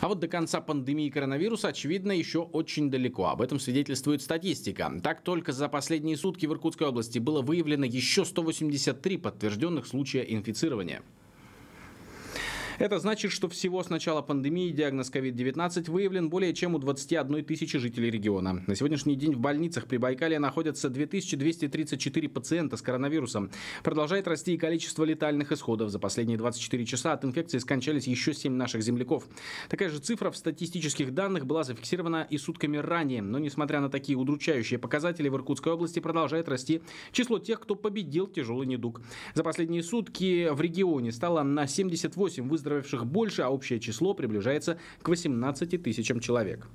А вот до конца пандемии коронавируса, очевидно, еще очень далеко. Об этом свидетельствует статистика. Так, только за последние сутки в Иркутской области было выявлено еще 183 подтвержденных случая инфицирования. Это значит, что всего с начала пандемии диагноз COVID-19 выявлен более чем у 21 тысячи жителей региона. На сегодняшний день в больницах при Байкале находятся 2234 пациента с коронавирусом. Продолжает расти и количество летальных исходов. За последние 24 часа от инфекции скончались еще 7 наших земляков. Такая же цифра в статистических данных была зафиксирована и сутками ранее. Но несмотря на такие удручающие показатели, в Иркутской области продолжает расти число тех, кто победил тяжелый недуг. За последние сутки в регионе стало на 78 выздоровевших выздоровевших больше, а общее число приближается к 18 тысячам человек.